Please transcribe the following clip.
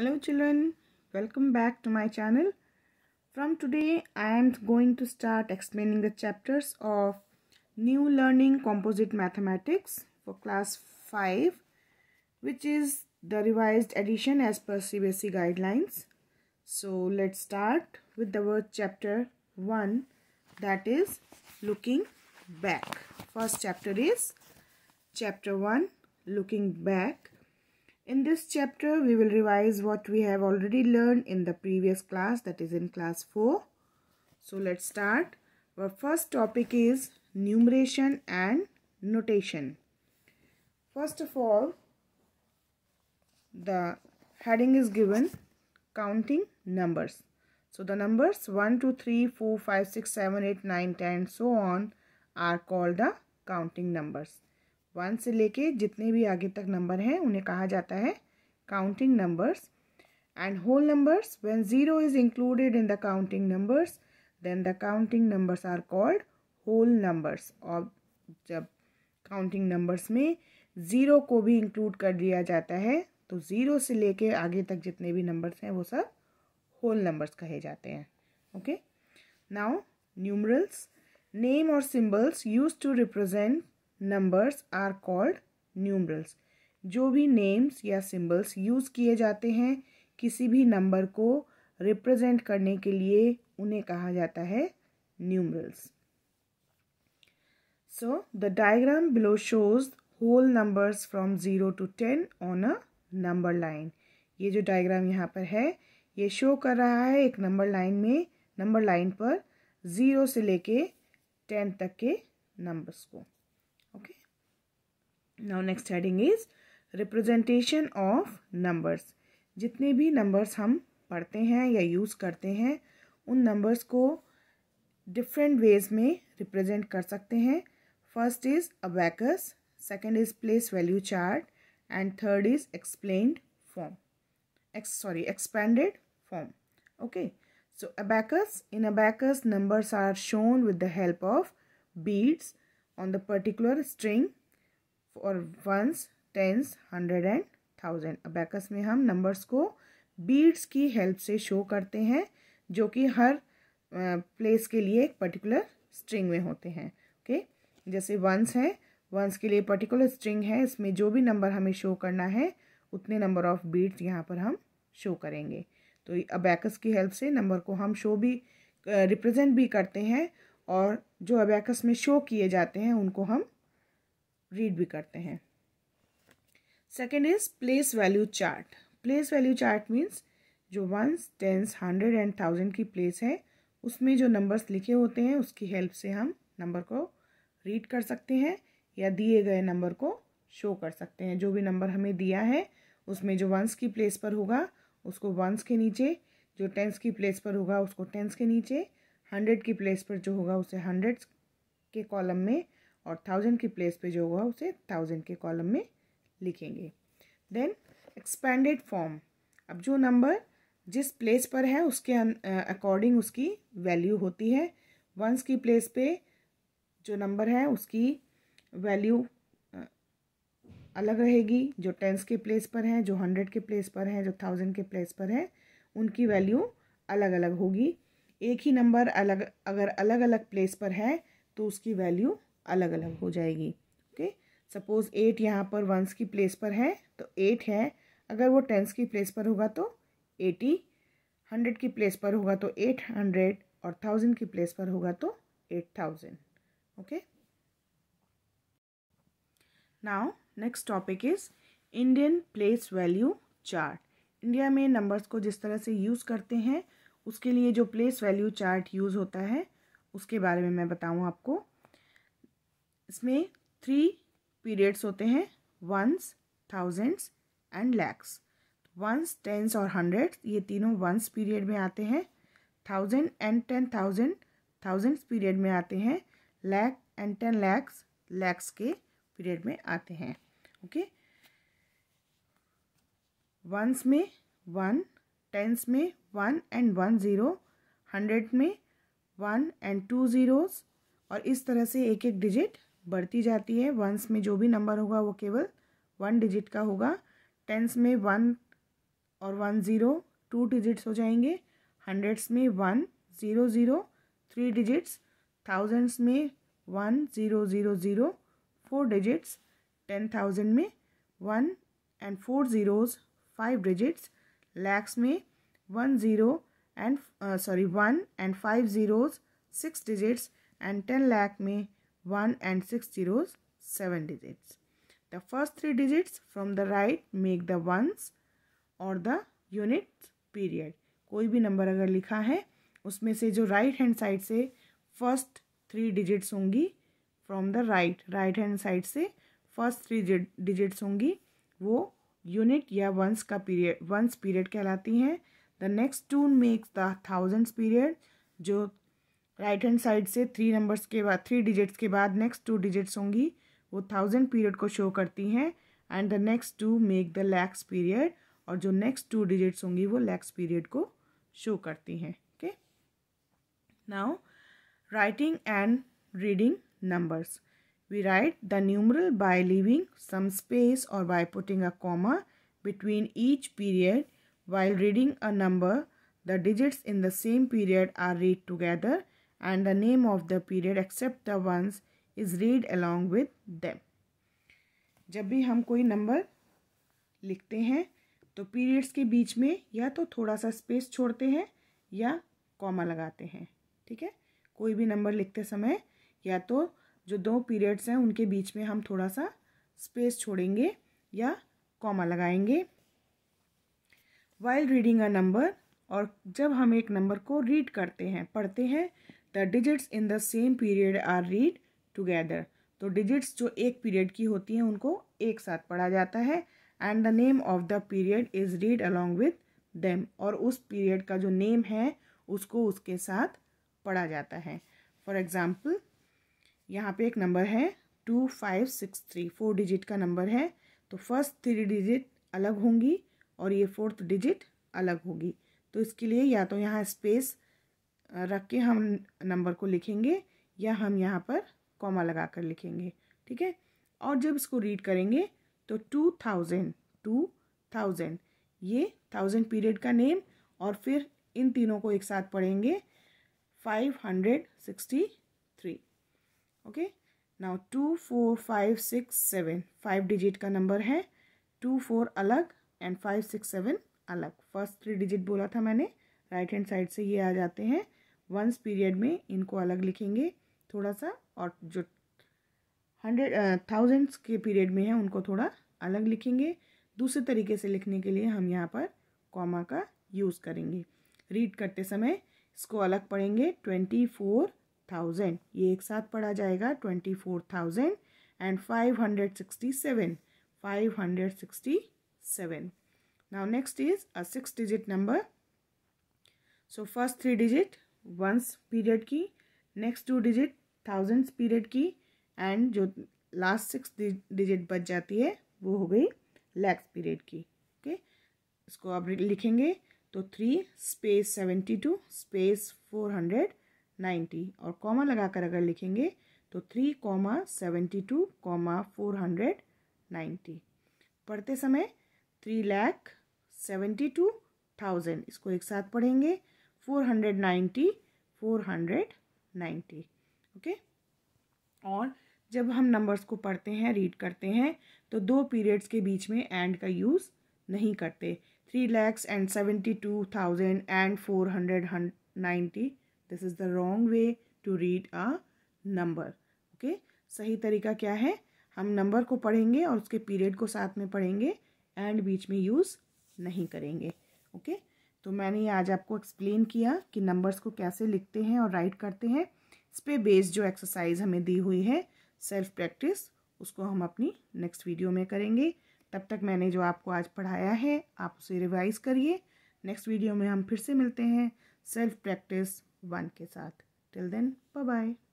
hello children welcome back to my channel from today i am going to start explaining the chapters of new learning composite mathematics for class 5 which is the revised edition as per CBSE guidelines so let's start with the word chapter 1 that is looking back first chapter is chapter 1 looking back in this chapter, we will revise what we have already learned in the previous class, that is in class 4. So let's start. Our first topic is numeration and notation. First of all, the heading is given counting numbers. So the numbers 1, 2, 3, 4, 5, 6, 7, 8, 9, 10 so on are called the counting numbers. One से लेके जितने भी आगे तक number हैं उन्हें कहा जाता है counting numbers and whole numbers when zero is included in the counting numbers then the counting numbers are called whole numbers और जब काउंटिंग नंबर्स में ज़ीरो को भी इंक्लूड कर दिया जाता है तो ज़ीरो से लेके आगे तक जितने भी नंबर्स हैं वो सब होल नंबर्स कहे जाते हैं ओके नाउ न्यूमरल्स नेम और symbols use to represent numbers are called numerals जो भी नेम्स या सिंबल्स यूज़ किए जाते हैं किसी भी नंबर को रिप्रेजेंट करने के लिए उन्हें कहा जाता है numerals so the diagram below shows whole numbers from zero to ten on a number line ये जो डायग्राम यहाँ पर है ये शो कर रहा है एक नंबर लाइन में नंबर लाइन पर ज़ीरो से लेके टेन तक के नंबर्स को now next heading is representation of numbers जितने भी नंबर्स हम पढ़ते हैं या यूज़ करते हैं उन नंबर्स को डिफरेंट वेज में रिप्रेजेंट कर सकते हैं first is abacus second is place value chart and third is explain form ex sorry expanded form okay so abacus in abacus numbers are shown with the help of beads on the particular string और ones tens hundred and thousand abacus में हम numbers को beads की help से show करते हैं जो कि हर प्लेस के लिए एक पर्टिकुलर स्ट्रिंग में होते हैं ओके जैसे वंस है वंस के लिए पर्टिकुलर स्ट्रिंग है इसमें जो भी नंबर हमें शो करना है उतने नंबर ऑफ बीट्स यहाँ पर हम शो करेंगे तो अबैकस की हेल्प से नंबर को हम शो भी रिप्रेजेंट भी करते हैं और जो अबैकस में शो किए जाते हैं उनको हम रीड भी करते हैं second is place value chart place value chart means जो ones tens hundred and thousand की प्लेस है उसमें जो नंबर्स लिखे होते हैं उसकी हेल्प से हम नंबर को रीड कर सकते हैं या दिए गए नंबर को शो कर सकते हैं जो भी नंबर हमें दिया है उसमें जो वंस की प्लेस पर होगा उसको वंस के नीचे जो टेंस की प्लेस पर होगा उसको टेंस के नीचे हंड्रेड की प्लेस पर जो होगा उसे हंड्रेड के कॉलम में और थाउजेंड की प्लेस पे जो होगा उसे थाउजेंड के कॉलम में लिखेंगे देन एक्सपेंडेड फॉर्म अब जो नंबर जिस प्लेस पर है उसके अकॉर्डिंग उसकी वैल्यू होती है वंस की प्लेस पे जो नंबर है उसकी वैल्यू अलग रहेगी जो टेंस के प्लेस पर है जो हंड्रेड के प्लेस पर है जो थाउजेंड के प्लेस पर है उनकी वैल्यू अलग अलग होगी एक ही नंबर अलग अगर अलग अलग प्लेस पर है तो उसकी वैल्यू अलग अलग हो जाएगी ओके सपोज़ एट यहाँ पर वंस की प्लेस पर है तो एट है अगर वो टेंस की प्लेस पर होगा तो एटी हंड्रेड की प्लेस पर होगा तो एट हंड्रेड और थाउजेंड की प्लेस पर होगा तो eight thousand okay now next topic is Indian place value chart India में नंबर्स को जिस तरह से यूज़ करते हैं उसके लिए जो प्लेस वैल्यू चार्ट यूज़ होता है उसके बारे में मैं बताऊँ आपको इसमें थ्री पीरियड्स होते हैं ones thousands and lakhs ones tens और हंड्रेड ये तीनों वंस पीरियड में आते हैं thousand and ten thousand thousands period में आते हैं लैक एंड टेन लैक्स लैक्स के पीरियड में आते हैं ओके वंस में वन टेंस में one and one zero hundred में वन एंड टू ज़ीरोज़ और इस तरह से एक एक डिजिट बढ़ती जाती है वंस में जो भी नंबर होगा वो केवल वन डिजिट का होगा टेंस में वन और वन ज़ीरो टू डिजिट्स हो जाएंगे हंड्रेड्स में one zero zero three digits thousands में one zero zero zero four digits ten thousand में one and four zeros five digits lakhs में one zero and sorry one and five zeros six digits and ten lakh में 1 and six zeros seven digits. The first three digits from the right make the ones और the unit period कोई भी नंबर अगर लिखा है उसमें से जो राइट हैंड साइड से फर्स्ट थ्री डिजिट्स होंगी from the right right hand side से फर्स्ट थ्री डिजिट्स होंगी वो यूनिट या वंस का पीरियड वंस पीरियड कहलाती हैं the next two makes the thousands period जो राइट हैंड साइड से थ्री नंबर्स के बाद थ्री डिजिट्स के बाद नेक्स्ट टू डिजिट्स होंगी वो थाउजेंड पीरियड को शो करती हैं and the next two make the lakhs period और जो नेक्स्ट टू डिजिट्स होंगी वो लैक्स पीरियड को शो करती हैं okay now writing and reading numbers we write the numeral by leaving some space और by putting a comma between each period while reading a number the digits in the same period are read together and the name of the period except the ones is read along with them. जब भी हम कोई number लिखते हैं तो periods के बीच में या तो थोड़ा सा स्पेस छोड़ते हैं या कॉमा लगाते हैं ठीक है कोई भी नंबर लिखते समय या तो जो दो पीरियड्स हैं उनके बीच में हम थोड़ा सा स्पेस छोड़ेंगे या कॉमा लगाएंगे वाइल्ड रीडिंग अ नंबर और जब हम एक नंबर को रीड करते हैं पढ़ते हैं the digits in the same period are read together तो डिजिट्स जो एक पीरियड की होती हैं उनको एक साथ पढ़ा जाता है and the name of the period is read along with them और उस पीरियड का जो नेम है उसको उसके साथ पढ़ा जाता है फॉर एग्ज़ाम्पल यहाँ पे एक नंबर है two five six three four digit का नंबर है तो फर्स्ट थ्री डिजिट अलग होंगी और ये फोर्थ डिजिट अलग होगी तो इसके लिए या तो यहाँ स्पेस रख के हम नंबर को लिखेंगे या हम यहाँ पर कॉमा लगा कर लिखेंगे ठीक है और जब इसको रीड करेंगे तो टू थाउजेंड टू थाउजेंड ये थाउजेंड पीरियड का नेम और फिर इन तीनों को एक साथ पढ़ेंगे five hundred sixty three okay now two four five six seven five digit का नंबर है टू फोर अलग एंड फाइव सिक्स सेवन अलग फर्स्ट थ्री डिजिट बोला था मैंने राइट हैंड साइड से ये आ जाते हैं वंस पीरियड में इनको अलग लिखेंगे थोड़ा सा और जो हंड्रेड थाउजेंड्स के पीरियड में है उनको थोड़ा अलग लिखेंगे दूसरे तरीके से लिखने के लिए हम यहाँ पर कॉमा का यूज़ करेंगे रीड करते समय इसको अलग पढ़ेंगे ट्वेंटी फोर थाउजेंड ये एक साथ पढ़ा जाएगा twenty four thousand and five hundred sixty seven five hundred sixty seven now next is a six digit number so first three digit ones period की next two digit thousands period की and जो last six digit बच जाती है वो हो गई lakhs period की ओके okay? इसको आप लिखेंगे तो three space seventy two space four hundred ninety और कॉमा लगाकर अगर लिखेंगे तो three comma seventy two comma four hundred ninety पढ़ते समय three lakh seventy two thousand इसको एक साथ पढ़ेंगे फोर हंड्रेड नाइन्टी ओके और जब हम नंबर्स को पढ़ते हैं रीड करते हैं तो दो पीरियड्स के बीच में एंड का यूज़ नहीं करते three lakhs and seventy two thousand and four hundred ninety this is the wrong way to read a number okay सही तरीका क्या है हम नंबर को पढ़ेंगे और उसके पीरियड को साथ में पढ़ेंगे एंड बीच में यूज़ नहीं करेंगे ओके okay? तो मैंने आज आपको एक्सप्लेन किया कि नंबर्स को कैसे लिखते हैं और राइट करते हैं इस पर बेस्ड जो एक्सरसाइज हमें दी हुई है सेल्फ प्रैक्टिस उसको हम अपनी नेक्स्ट वीडियो में करेंगे तब तक मैंने जो आपको आज पढ़ाया है आप उसे रिवाइज करिए नेक्स्ट वीडियो में हम फिर से मिलते हैं सेल्फ प्रैक्टिस वन के साथ टिल देन बाय बाय